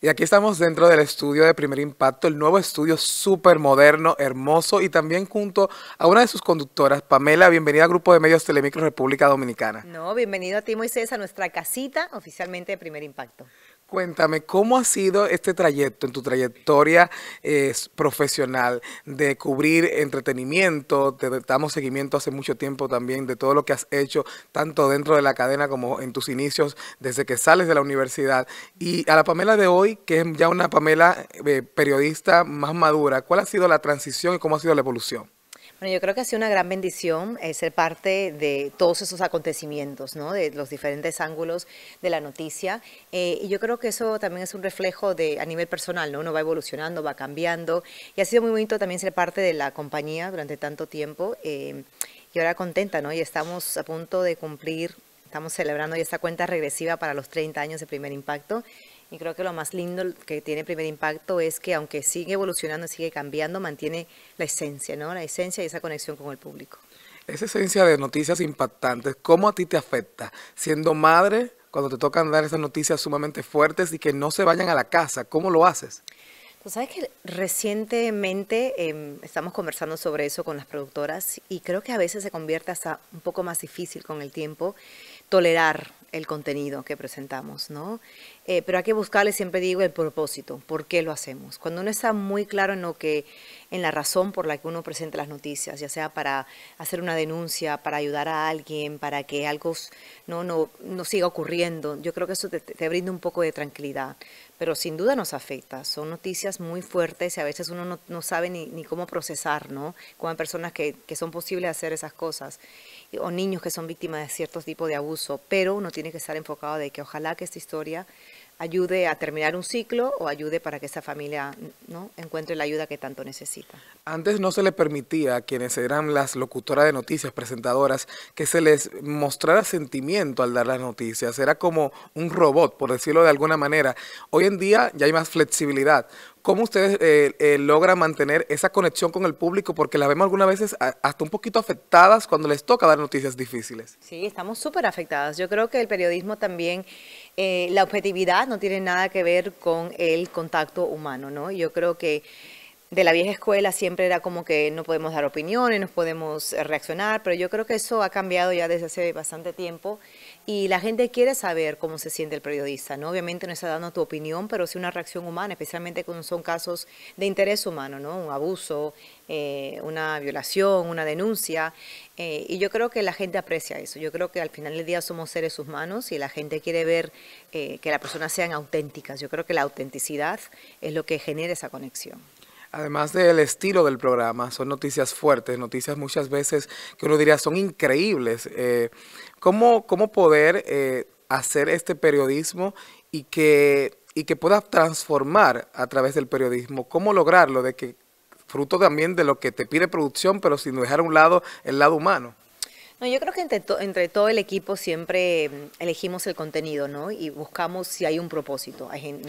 Y aquí estamos dentro del estudio de Primer Impacto, el nuevo estudio súper moderno, hermoso y también junto a una de sus conductoras, Pamela. Bienvenida al Grupo de Medios Telemicro República Dominicana. No, bienvenido a ti, Moisés, a nuestra casita oficialmente de Primer Impacto. Cuéntame, ¿cómo ha sido este trayecto en tu trayectoria eh, profesional de cubrir entretenimiento? Te damos seguimiento hace mucho tiempo también de todo lo que has hecho, tanto dentro de la cadena como en tus inicios desde que sales de la universidad. Y a la Pamela de hoy, que es ya una Pamela eh, periodista más madura, ¿cuál ha sido la transición y cómo ha sido la evolución? Bueno, yo creo que ha sido una gran bendición eh, ser parte de todos esos acontecimientos, ¿no? de los diferentes ángulos de la noticia. Eh, y yo creo que eso también es un reflejo de a nivel personal, ¿no? uno va evolucionando, va cambiando. Y ha sido muy bonito también ser parte de la compañía durante tanto tiempo. Eh, y ahora contenta, ¿no? Y estamos a punto de cumplir, estamos celebrando ya esta cuenta regresiva para los 30 años de primer impacto. Y creo que lo más lindo que tiene Primer Impacto es que aunque sigue evolucionando, sigue cambiando, mantiene la esencia, ¿no? La esencia y esa conexión con el público. Esa esencia de noticias impactantes, ¿cómo a ti te afecta? Siendo madre, cuando te tocan dar esas noticias sumamente fuertes y que no se vayan a la casa, ¿cómo lo haces? Pues, sabes que recientemente em, estamos conversando sobre eso con las productoras y creo que a veces se convierte hasta un poco más difícil con el tiempo tolerar el contenido que presentamos, ¿no? Eh, pero hay que buscarle, siempre digo, el propósito, por qué lo hacemos. Cuando uno está muy claro en lo que, en la razón por la que uno presenta las noticias, ya sea para hacer una denuncia, para ayudar a alguien, para que algo no, no, no siga ocurriendo, yo creo que eso te, te brinda un poco de tranquilidad. Pero sin duda nos afecta, son noticias muy fuertes y a veces uno no, sabe ni, ni, cómo procesar, ¿no? Como hay personas que, que son posibles hacer esas cosas o niños que son víctimas de cierto tipo de abuso, pero uno tiene que estar enfocado de que ojalá que esta historia ayude a terminar un ciclo o ayude para que esa familia ¿no? encuentre la ayuda que tanto necesita. Antes no se le permitía a quienes eran las locutoras de noticias, presentadoras, que se les mostrara sentimiento al dar las noticias. Era como un robot, por decirlo de alguna manera. Hoy en día ya hay más flexibilidad. ¿Cómo ustedes eh, eh logran mantener esa conexión con el público? Porque las vemos algunas veces hasta un poquito afectadas cuando les toca dar noticias difíciles. Sí, estamos súper afectadas. Yo creo que el periodismo también eh, la objetividad no tiene nada que ver con el contacto humano, ¿no? Yo creo que de la vieja escuela siempre era como que no podemos dar opiniones, no podemos reaccionar, pero yo creo que eso ha cambiado ya desde hace bastante tiempo y la gente quiere saber cómo se siente el periodista, ¿no? Obviamente no está dando tu opinión, pero sí una reacción humana, especialmente cuando son casos de interés humano, ¿no? Un abuso, eh, una violación, una denuncia. Eh, y yo creo que la gente aprecia eso. Yo creo que al final del día somos seres humanos y la gente quiere ver eh, que las personas sean auténticas. Yo creo que la autenticidad es lo que genera esa conexión además del estilo del programa, son noticias fuertes, noticias muchas veces que uno diría son increíbles. Eh, ¿cómo, ¿cómo, poder eh, hacer este periodismo y que, y que pueda transformar a través del periodismo? ¿Cómo lograrlo? De que fruto también de lo que te pide producción, pero sin dejar a un lado el lado humano. No, yo creo que entre, todo el equipo siempre mm, elegimos el contenido, ¿no? Y buscamos si hay un propósito. Hay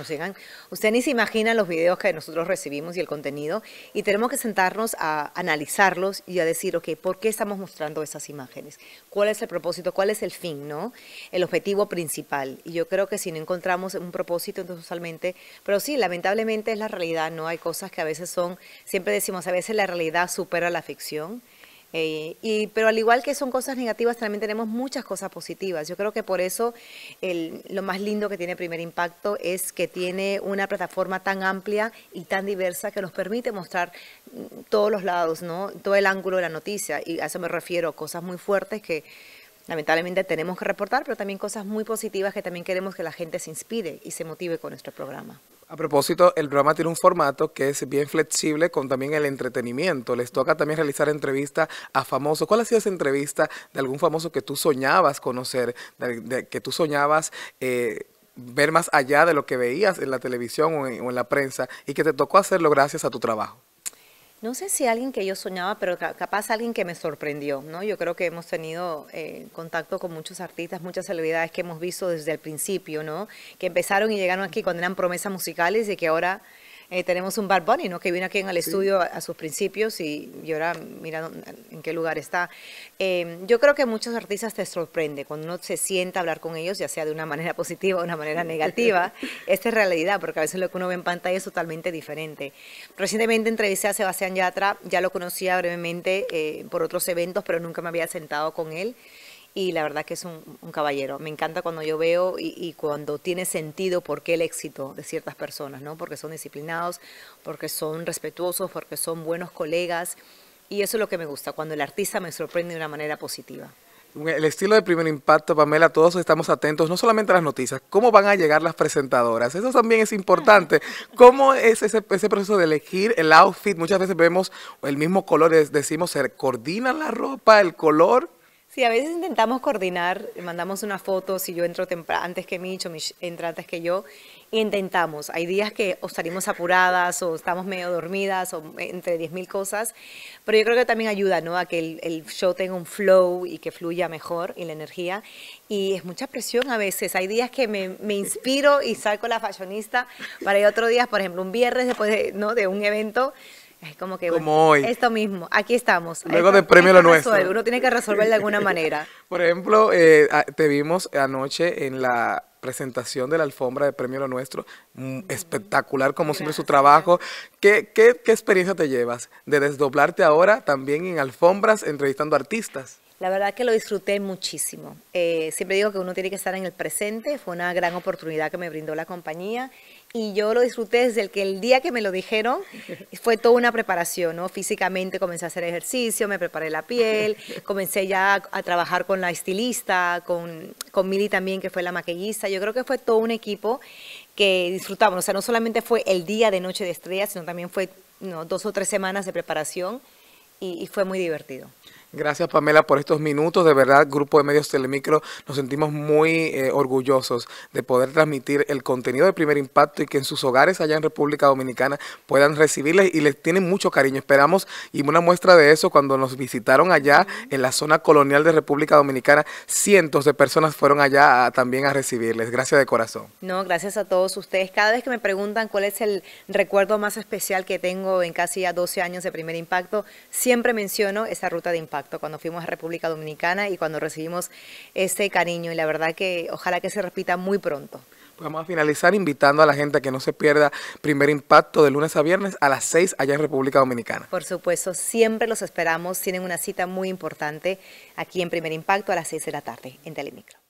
usted ni se imagina los videos que nosotros recibimos y el contenido, y tenemos que sentarnos a analizarlos y a decir, ok, ¿por qué estamos mostrando esas imágenes? ¿Cuál es el propósito? ¿Cuál es el fin, no? El objetivo principal. Y yo creo que si no encontramos un propósito, entonces usualmente, pero sí, lamentablemente es la realidad, ¿no? Hay cosas que a veces son, siempre decimos, a veces la realidad supera la ficción. Eh, y, pero al igual que son cosas negativas, también tenemos muchas cosas positivas. Yo creo que por eso lo más lindo que tiene Primer Impacto es que tiene una plataforma tan amplia y tan diversa que nos permite mostrar mm, todos los lados, ¿no? todo el ángulo de la noticia. Y a eso me refiero, cosas muy fuertes que lamentablemente tenemos que reportar, pero también cosas muy positivas que también queremos que la gente se inspire y se motive con nuestro programa. A propósito, el programa tiene un formato que es bien flexible con también el entretenimiento. Les toca también realizar entrevistas a famosos. ¿Cuál ha sido esa entrevista de algún famoso que tú soñabas conocer, que tú soñabas eh, ver más allá de lo que veías en la televisión o en la prensa y que te tocó hacerlo gracias a tu trabajo? no sé si alguien que yo soñaba, pero capaz alguien que me sorprendió, ¿no? Yo creo que hemos tenido eh, contacto con muchos artistas, muchas celebridades que hemos visto desde el principio, ¿no? Que empezaron y llegaron aquí cuando eran promesas musicales y que ahora eh, tenemos un Bad Bunny, ¿no? Que vino aquí en el estudio a, sus principios y, ahora mira en qué lugar está. Em, yo creo que muchos artistas te sorprende cuando uno se sienta a hablar con ellos, ya sea de una manera positiva o de una manera negativa. Esta es realidad, porque a veces lo que uno ve en pantalla es totalmente diferente. Recientemente entrevisté a Sebastián Yatra, ya lo conocía brevemente eh, por otros eventos, pero nunca me había sentado con él y la verdad que es un, caballero. Me encanta cuando yo veo y, cuando tiene sentido por qué el éxito de ciertas personas, ¿no? Porque son disciplinados, porque son respetuosos, porque son buenos colegas y eso es lo que me gusta, cuando el artista me sorprende de una manera positiva. El estilo de primer impacto, Pamela, todos estamos atentos, no solamente a las noticias, cómo van a llegar las presentadoras. Eso también es importante. ¿Cómo es ese, ese proceso de elegir el outfit? Muchas veces vemos el mismo color, decimos, ¿se coordina la ropa, el color? Sí, a veces intentamos coordinar, mandamos una foto, si yo entro antes que Micho, Mich entra antes que yo, y intentamos. Hay días que o salimos apuradas o estamos medio dormidas o entre 10.000 cosas, pero yo creo que también ayuda, ¿no? A que el, show tenga un flow y que fluya mejor y la energía. Y es mucha presión a veces. Hay días que me, me inspiro y saco la fashionista, para ir otro día, por ejemplo, un viernes después de, ¿no? de un evento, es como que hoy. esto mismo, aquí estamos. Luego de premio lo nuestro. Uno tiene que resolver de alguna manera. Por ejemplo, eh, te vimos anoche en la presentación de la alfombra de Premio Lo Nuestro, mm, espectacular como siempre su trabajo. ¿Qué, ¿Qué, qué, experiencia te llevas de desdoblarte ahora también en alfombras entrevistando artistas? La verdad que lo disfruté muchísimo. Eh, siempre digo que uno tiene que estar en el presente, fue una gran oportunidad que me brindó la compañía y yo lo disfruté desde el que el día que me lo dijeron fue toda una preparación, ¿no? Físicamente comencé a hacer ejercicio, me preparé la piel, comencé ya a, trabajar con la estilista, con, con Mili también, que fue la maquillista. Yo creo que fue todo un equipo que disfrutamos. O sea, no solamente fue el día de Noche de estrella, sino también fue dos o tres semanas de preparación y fue muy divertido. Gracias Pamela por estos minutos. De verdad, Grupo de Medios Telemicro, nos sentimos muy eh, orgullosos de poder transmitir el contenido de primer impacto y que en sus hogares allá en República Dominicana puedan recibirles y les tienen mucho cariño. Esperamos y una muestra de eso cuando nos visitaron allá en la zona colonial de República Dominicana, cientos de personas fueron allá también a recibirles. Gracias de corazón. No, gracias a todos ustedes. Cada vez que me preguntan cuál es el recuerdo más especial que tengo en casi 12 años de primer impacto, siempre menciono esa ruta de impacto cuando fuimos a República Dominicana y cuando recibimos ese cariño y la verdad que ojalá que se repita muy pronto. Pues vamos a finalizar invitando a la gente a que no se pierda Primer Impacto de lunes a viernes a las 6 allá en República Dominicana. Por supuesto, siempre los esperamos. Tienen una cita muy importante aquí en Primer Impacto a las 6 de la tarde en Telemicro.